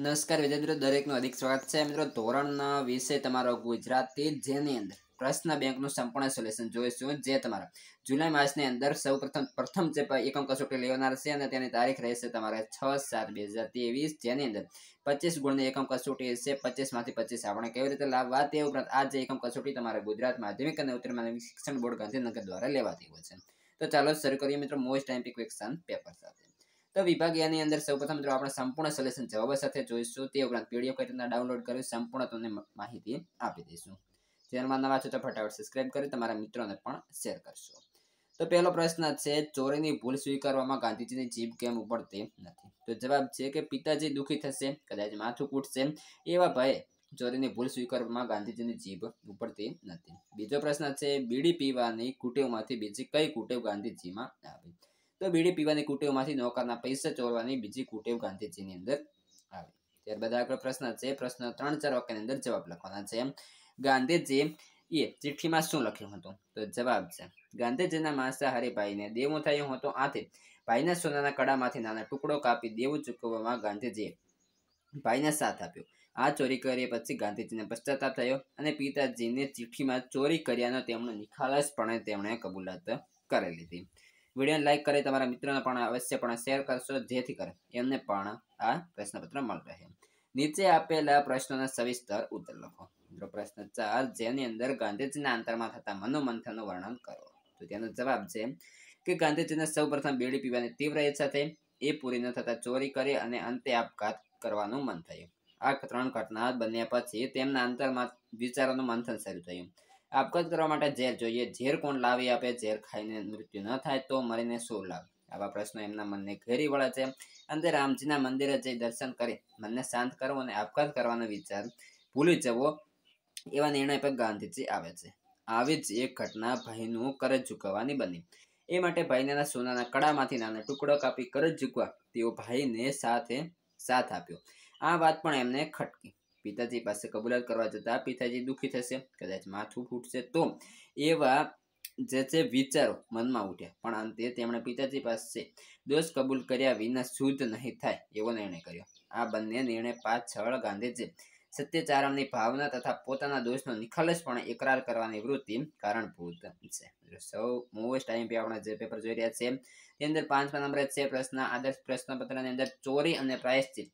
નમસ્કાર વિદ્યાર્થીઓ દરેકનું અધિક સ્વાગત છે મિત્રો ધોરણના વિષય તમારો ગુજરાતી જેની અંદર પ્રશ્ન બેંકનું સંપૂર્ણ સોલ્યુશન જોઈશું જે તમારા જુલાઈ માસની અંદર સૌ પ્રથમ પ્રથમ જે એકમ કસોટી લેવાનાર છે અને તેની તારીખ રહેશે તમારે છ સાત બે હજાર ત્રેવીસ જેની અંદર પચીસ ગુણની એકમ કસોટી હશે પચીસમાંથી પચીસ આપણે કેવી રીતે લાવવા તે ઉપરાંત આ જે એકમ કસોટી તમારે ગુજરાત માધ્યમિક અને ઉત્તર માધ્યમિક શિક્ષણ બોર્ડ ગાંધીનગર દ્વારા લેવાતી હોય છે તો ચાલો શરૂ કરીએ મિત્રો મોસ્ટ ટાઈમ ક્વેશ્ચન પેપર સાથે તો વિભાગ અંદર સૌપ્રથમ મિત્રો આપણે સંપૂર્ણ સોલ્યુશન જવાબો સાથે જોઈશું તે ઉપરાંત પીડીએફ કઈ રીતના ડાઉનલોડ કરી સંપૂર્ણ તમને માહિતી આપી દઈશું ચેનલમાં નવા છો તો ફટાફટ સબસ્ક્રાઇબ કરી તમારા મિત્રોને પણ શેર કરશો તો પહેલો પ્રશ્ન છે ચોરીની ભૂલ સ્વીકારવામાં ગાંધીજીની જીભ કેમ ઉપડતી નથી તો જવાબ છે કે પિતાજી દુઃખી થશે કદાચ માથું કૂટશે એવા ભયે ચોરીની ભૂલ સ્વીકારવામાં ગાંધીજીની જીભ ઉપડતી નથી બીજો પ્રશ્ન છે બીડી પીવાની કુટેવમાંથી બીજી કઈ કુટેવ ગાંધીજીમાં આવી તો બીડી પીવાની કુટેવમાંથી નોકરના પૈસા ચોરવાની બીજી કુટેવ ગાંધીજીની અંદર આવી ત્યારબાદ આગળ પ્રશ્ન છે પ્રશ્ન ત્રણ ચાર વાક્યની અંદર જવાબ લખવાના છે ગાંધીજી એ ચિઠ્ઠીમાં શું લખ્યું હતું તો જવાબ છે ગાંધીજીના માંસાહારી ભાઈને દેવો થયો હતો આથી ભાઈના સોનાના કડામાંથી નાના ટુકડો કાપી દેવું ચૂકવવામાં ગાંધીજીએ ભાઈને સાથ આપ્યો આ ચોરી કરી પછી ગાંધીજીને પશ્ચાતાપ થયો અને પિતાજીને ચિઠ્ઠીમાં ચોરી કર્યાનો તેમણે નિખાલસપણે તેમણે કબૂલાત કરી લીધી વિડીયોને લાઇક કરી તમારા મિત્રોને પણ અવશ્યપણે શેર કરશો જેથી કરે એમને પણ આ પ્રશ્નપત્ર મળતું રહે નીચે આપેલા પ્રશ્નોના સવિસ્તર ઉત્તર લખો પ્રશ્ન ચાર જેની અંદર ગાંધીજીના અંતરમાં થતા મનોમંથનનું વર્ણન કરો તો તેનો જવાબ છે કે ગાંધીજીને સૌ પ્રથમ બીડી પીવાની તીવ્ર ઈચ્છા થઈ એ પૂરી ન થતા ચોરી કરી અને અંતે આપઘાત કરવાનું મન થયું આ ત્રણ ઘટના બન્યા પછી તેમના અંતરમાં વિચારોનું મંથન શરૂ થયું આપઘાત કરવા માટે ઝેર જોઈએ ઝેર કોણ લાવી આપે ઝેર ખાઈને મૃત્યુ ન થાય તો મરીને શું લાવે આવા પ્રશ્નો એમના મનને ઘેરી વળે છે અંતે રામજીના મંદિરે જઈ દર્શન કરી મનને શાંત કરવો અને આપઘાત કરવાનો વિચાર ભૂલી જવો એવા નિર્ણય પર ગાંધીજી આવે છે આવી જ એક ઘટના ભાઈનું કરજ ચૂકવવાની બની એ માટે ભાઈના સોનાના કડામાંથી નાનો ટુકડો કાપી કરજ ચૂકવા તેઓ ભાઈને સાથે સાથ આપ્યો આ વાત પણ એમને ખટકી પિતાજી પાસે કબૂલાત કરવા જતાં પિતાજી દુઃખી થશે કદાચ માથું ફૂટશે તો એવા જે છે વિચારો મનમાં ઉઠ્યા પણ અંતે તેમણે પિતાજી પાસે દોષ કબૂલ કર્યા વિના શુદ્ધ નહીં થાય એવો નિર્ણય કર્યો આ બંને નિર્ણય પાછળ ગાંધીજી સત્યચારણની ભાવના તથા પોતાના દોષનો નિખાલસપણે એકરાર કરવાની વૃત્તિ કારણભૂત છે સૌ મોસ્ટ ટાઈમ પે આપણે જે પેપર જોઈ રહ્યા છે તેની અંદર પાંચમા નંબરે છે પ્રશ્ન આદર્શ પ્રશ્નપત્રની અંદર ચોરી અને પ્રાયશ્ચિત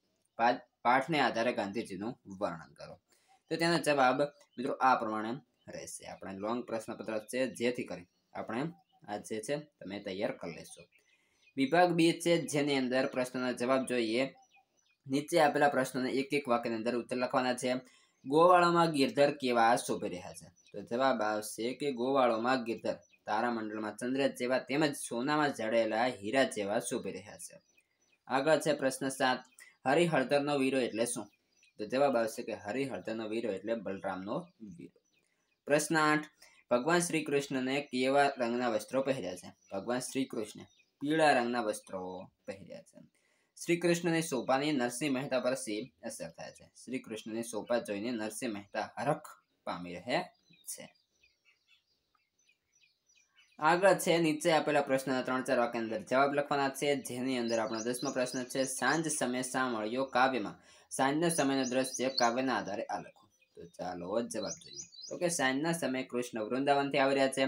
પાઠને આધારે ગાંધીજીનું વર્ણન કરો તો તેનો જવાબ મિત્રો આ પ્રમાણે રહેશે આપણે લોંગ પ્રશ્નપત્ર છે જેથી કરી આપણે આ જે છે તમે તૈયાર કરી લેશો વિભાગ બી છે જેની અંદર પ્રશ્નના જવાબ જોઈએ નીચે આપેલા પ્રશ્નોને એક એક વાક્યની અંદર ઉત્તર લખવાના છે ગોવાળોમાં ગિરધર કેવા શોભી રહ્યા છે તો જવાબ આવશે કે ગોવાળોમાં ગિરધર તારામંડળમાં ચંદ્ર જેવા તેમજ સોનામાં જડેલા હીરા જેવા શોભી રહ્યા છે આગળ છે પ્રશ્ન સાત હરિહળદરનો વીરો એટલે શું તો જવાબ આવશે કે હરિહળદરનો વીરો એટલે બલરામનો વીરો પ્રશ્ન આઠ ભગવાન શ્રી કૃષ્ણને કેવા રંગના વસ્ત્રો પહેર્યા છે ભગવાન શ્રી કૃષ્ણ પીળા રંગના વસ્ત્રો પહેર્યા છે શ્રી કૃષ્ણની શોભાની નરસિંહ મહેતા પર સેમ અસર થાય છે શ્રી કૃષ્ણની શોભા જોઈને નરસિંહ મહેતા હરખ પામી રહે છે આગળ છે નીચે આપેલા પ્રશ્નના ત્રણ ચાર વાક્ય અંદર જવાબ લખવાના છે જેની અંદર આપણો દસમો પ્રશ્ન છે સાંજ સમય સાંભળ્યો કાવ્યમાં સાંજના સમયનો દ્રશ્ય કાવ્યના આધારે આ લખો તો ચાલો જવાબ જોઈએ તો કે સાંજના સમયે કૃષ્ણ વૃંદાવનથી આવી રહ્યા છે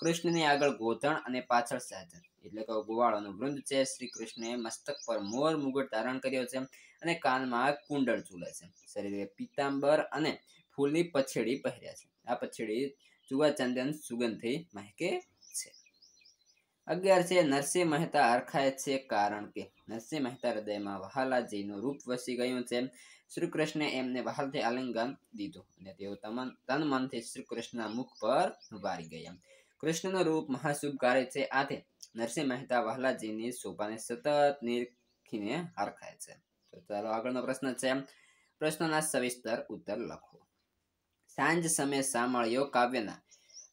કૃષ્ણની આગળ ગોધણ અને પાછળ સાજન એટલે કે ગોવાળોનું વૃંદ છે શ્રી કૃષ્ણે મસ્તક પર મોર મુગટ ધારણ કર્યો છે અને કાનમાં કુંડળ ચૂલે છે શરીરે પીતાંબર અને ફૂલની પછેડી પહેર્યા છે આ પછેડી ચુવા ચંદન સુગંધથી મહેકે અગિયાર છે નરસિંહ મહેતા અરખાય છે કારણ કે નરસિંહ મહેતા હૃદયમાં વહાલાજીનું રૂપ વસી ગયું છે શ્રી કૃષ્ણે એમને વહાલથી આલિંગન દીધું અને તેઓ તમન તન મનથી શ્રી કૃષ્ણના મુખ પર વારી ગયા કૃષ્ણનું રૂપ મહાશુભ મહાશુભકારી છે આથી નરસિંહ મહેતા વહાલાજીની શોભાને સતત નિરખીને હરખાય છે તો ચાલો આગળનો પ્રશ્ન છે પ્રશ્નના સવિસ્તર ઉત્તર લખો સાંજ સમયે સાંભળ્યો કાવ્યના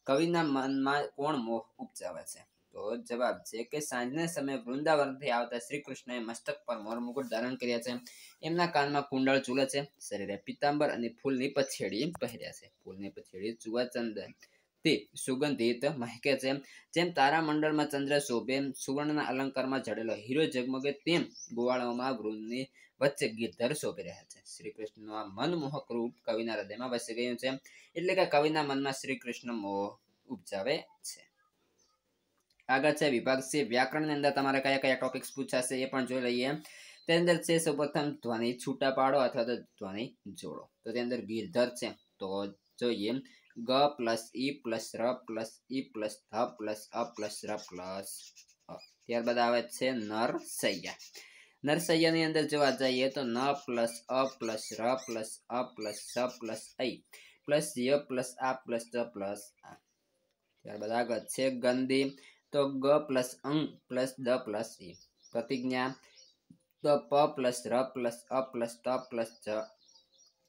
કવિના મનમાં કોણ મોહ ઉપજાવે છે તો જવાબ છે કે સાંજના સમયે વૃંદાવનથી આવતા શ્રી કૃષ્ણએ મસ્તક પર મોર મુકુટ ધારણ કર્યા છે એમના કાનમાં કુંડળ ચૂલે છે શરીરે પિતાંબર અને ફૂલની પછેડી પહેર્યા છે ફૂલની પછેડી ચુવા તે સુગંધિત મહેકે છે જેમ તારામંડળમાં ચંદ્ર શોભે સુવર્ણના અલંકારમાં જડેલો હીરો જગમગે તેમ ગોવાળોમાં વૃંદની વચ્ચે ગીરધર શોભી રહ્યા છે શ્રી કૃષ્ણનું આ મનમોહક રૂપ કવિના હૃદયમાં વસી ગયું છે એટલે કે કવિના મનમાં શ્રી કૃષ્ણ મોહ ઉપજાવે છે આગળ છે વિભાગ છે વ્યાકરણની અંદર તમારે કયા કયા ટોપિક્સ પૂછાશે એ પણ જોઈ લઈએ તેની અંદર છે સૌપ્રથમ ધ્વનિ છૂટા પાડો અથવા તો ધ્વનિ જોડો તો તેની અંદર ગીરધર છે તો જોઈએ ગ પ્લસ ઈ પ્લસ ર પ્લસ ઈ પ્લસ ધ પ્લસ અ પ્લસ ર પ્લસ ત્યારબાદ આવે છે નરસૈયા નરસૈયાની અંદર જોવા જઈએ તો ન પ્લસ અ પ્લસ ર પ્લસ અ પ્લસ સ પ્લસ ઐ પ્લસ ય પ્લસ આ પ્લસ ધ પ્લસ આ ત્યારબાદ આગળ છે ગંદી તો ગ પ્લસ અંગ પ્લસ દ પ્લસ ઈ પ્રતિજ્ઞા ત પ પ્લસ ર પ્લસ અ પ્લસ ત પ્લસ જ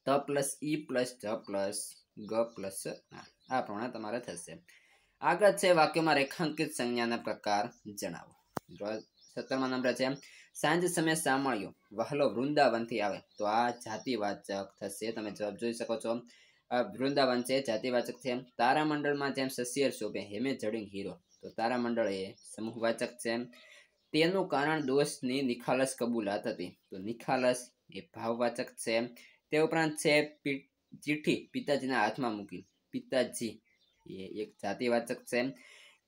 ત પ્લસ ઈ પ્લસ જ પ્લસ ગ પ્લસ આ પ્રમાણે તમારે થશે આગળ છે વાક્યમાં રેખાંકિત સંજ્ઞાના પ્રકાર જણાવો સત્તરમા નંબર છે સાંજ સમયે સામળ્યો વહલો વૃંદાવનથી આવે તો આ જાતિવાચક થશે તમે જવાબ જોઈ શકો છો વૃંદાવન છે જાતિવાચક છે તારામંડળમાં જેમ શશિયર શોભે હેમે જડિંગ હીરો તો તારામંડળ એ સમૂહવાચક છે તેનું કારણ દોષની નિખાલસ કબૂલાત હતી તો નિખાલસ એ ભાવવાચક છે તે ઉપરાંત છે ચિઠ્ઠી પિતાજીના હાથમાં મૂકી પિતાજી એ એક જાતિવાચક છે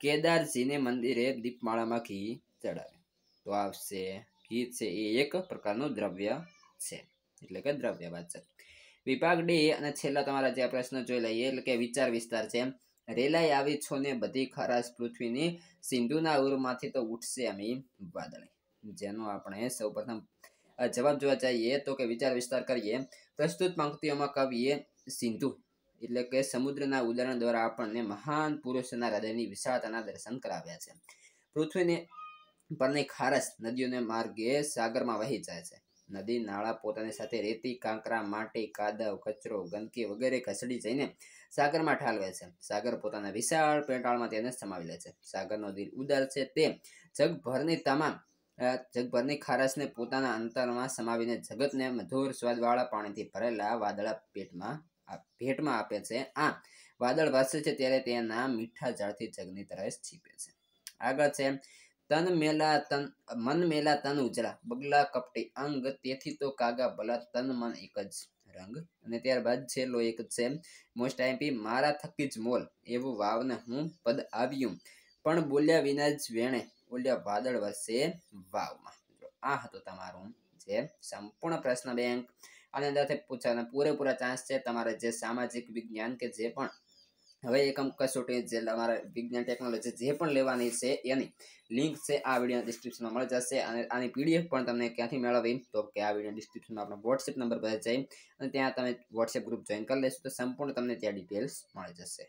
કેદારજીને મંદિરે દીપમાળામાં ઘી ચડાવે તો આવશે ઘી છે એ એક પ્રકારનું દ્રવ્ય છે એટલે કે દ્રવ્યવાચક વિભાગ ડી અને છેલ્લા તમારા જે પ્રશ્ન જોઈ લઈએ એટલે કે વિચાર વિસ્તાર છે રેલાઈ આવી છો ને બધી ખરાશ પૃથ્વીની સિંધુના ઉરમાંથી તો ઉઠશે અમે વાદળી જેનો આપણે સૌપ્રથમ જવાબ જોવા જઈએ તો કે વિચાર વિસ્તાર કરીએ પ્રસ્તુત પંક્તિઓમાં કવિએ સિંધુ એટલે કે સમુદ્રના ઉદાહરણ દ્વારા આપણને મહાન પુરુષના હૃદયની વિશાળતાના દર્શન કરાવ્યા છે પૃથ્વીને પરની ખારસ નદીઓને માર્ગે સાગરમાં વહી જાય છે નદી નાળા પોતાની સાથે રેતી કાંકરા માટી કાદવ કચરો ગંદકી વગેરે ખસડી જઈને સાગરમાં ઠાલવે છે સાગર પોતાના વિશાળ પેટાળમાં તેને સમાવી લે છે સાગરનો દિલ ઉદાર છે તે જગભરની તમામ જગભરની ખારસને પોતાના અંતરમાં સમાવીને જગતને મધુર સ્વાદવાળા પાણીથી ભરેલા વાદળા પેટમાં ભેટમાં આપે છે આ વાદળ વરસે છે ત્યારે તેના મીઠા જળથી જગની તરફ છીપે છે આગળ છે તન મેલા તન મન મેલા તન ઉજળા બગલા કપટી અંગ તેથી તો કાગા ભલા તન મન એક જ રંગ અને ત્યારબાદ છેલ્લો એક છે મોસ્ટ આઈપી મારા થકી જ મોલ એવું વાવને હું પદ આવ્યું પણ બોલ્યા વિના જ વેણે બોલ્યા વાદળ વસે વાવમાં આ હતો તમારું જે સંપૂર્ણ પ્રશ્ન બેંક આની અંદરથી પૂછવાના પૂરેપૂરા ચાન્સ છે તમારે જે સામાજિક વિજ્ઞાન કે જે પણ હવે એકમ કસોટી જે અમારા વિજ્ઞાન ટેકનોલોજી જે પણ લેવાની છે એની લિંક છે આ વિડીયો ડિસ્ક્રિપ્શનમાં મળી જશે અને આની પીડીએફ પણ તમને ક્યાંથી મેળવવી તો કે આ વિડીયો ડિસ્ક્રિપ્શનમાં આપણે વોટ્સએપ નંબર પર જઈ અને ત્યાં તમે વોટ્સએપ ગ્રુપ જોઈન કરી લેશો તો સંપૂર્ણ તમને ત્યાં ડિટેલ્સ મળી જશે